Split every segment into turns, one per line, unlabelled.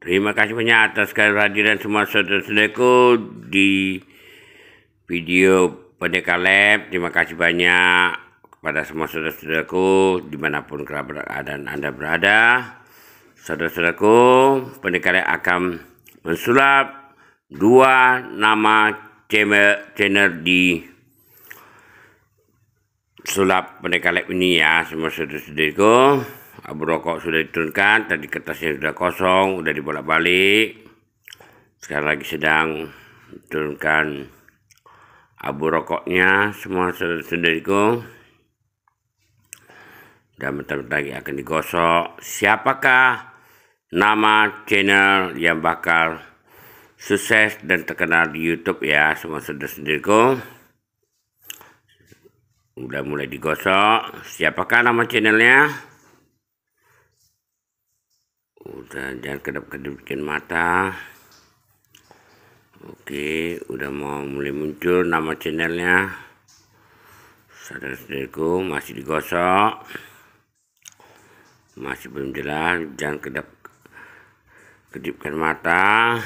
Terima kasih banyak atas kehadiran semua saudara-saudaraku di video Pendekar Lab. Terima kasih banyak kepada semua saudara-saudaraku dimanapun keadaan Anda berada. Saudara-saudaraku, Pendekar Lab akan mensulap dua nama channel di sulap mereka lab ini ya semua saudara-saudariku abu rokok sudah diturunkan tadi kertasnya sudah kosong sudah dibolak-balik sekarang lagi sedang turunkan abu rokoknya semua saudara-saudariku dan bentar-bentar lagi akan digosok siapakah nama channel yang bakal sukses dan terkenal di YouTube ya semua saudara-saudariku udah mulai digosok siapakah nama channelnya udah jangan kedap bikin mata oke udah mau mulai muncul nama channelnya saudara-saudariku masih digosok masih belum jelas jangan kedap kedipkan mata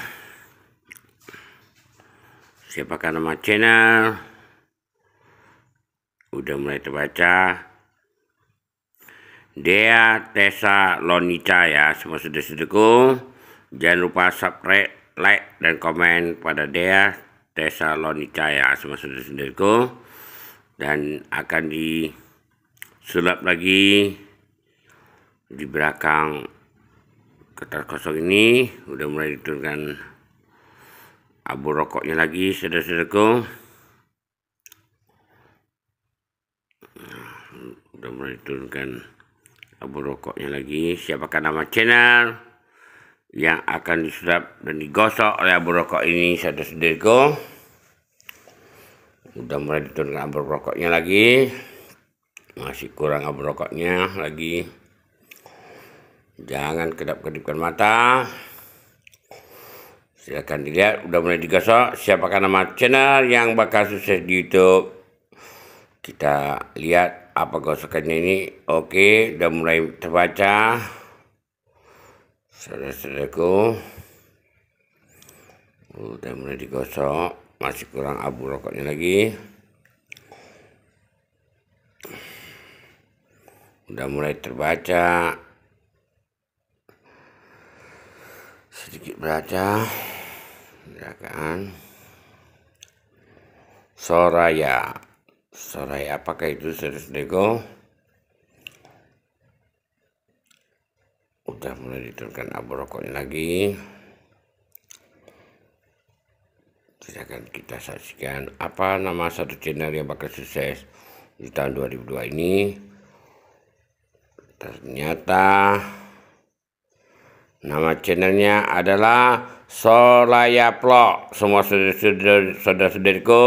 siapakah nama channel udah mulai terbaca. Dea Tesa Lonica ya, semua sudah sedeku Jangan lupa subscribe, like, dan komen pada Dea Tesa Lonica ya, semua sudah sedeku Dan akan disulap lagi di belakang kertas kosong ini. Udah mulai diturunkan abu rokoknya lagi, sudah sedeku sudah mulai diturunkan abu rokoknya lagi siapakah nama channel yang akan disulap dan digosok oleh abu rokok ini saudara-saudariku sudah mulai diturunkan abu rokoknya lagi masih kurang abu rokoknya lagi jangan kedap-kedipkan mata silahkan dilihat udah mulai digosok siapakah nama channel yang bakal sukses di YouTube kita lihat apa gosokannya ini oke udah mulai terbaca saudara-saudaraku udah oh, mulai digosok masih kurang abu rokoknya lagi udah mulai terbaca sedikit baca ya kan Soraya Sorai apakah itu serius Dego? Udah mulai diturunkan abu rokoknya lagi. akan kita saksikan apa nama satu channel yang bakal sukses di tahun 2002 ini. Ternyata nama channelnya adalah Solaya Plok. Semua saudara-saudariku,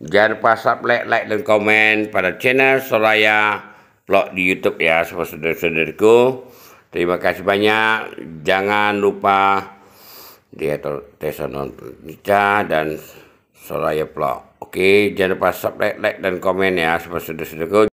Jangan lupa subscribe, like, dan komen pada channel Soraya Vlog di Youtube ya, saudara saudaraku. Terima kasih banyak. Jangan lupa di Tesa dan Soraya Vlog. Oke, jangan lupa subscribe, like, dan komen ya, saudara saudaraku.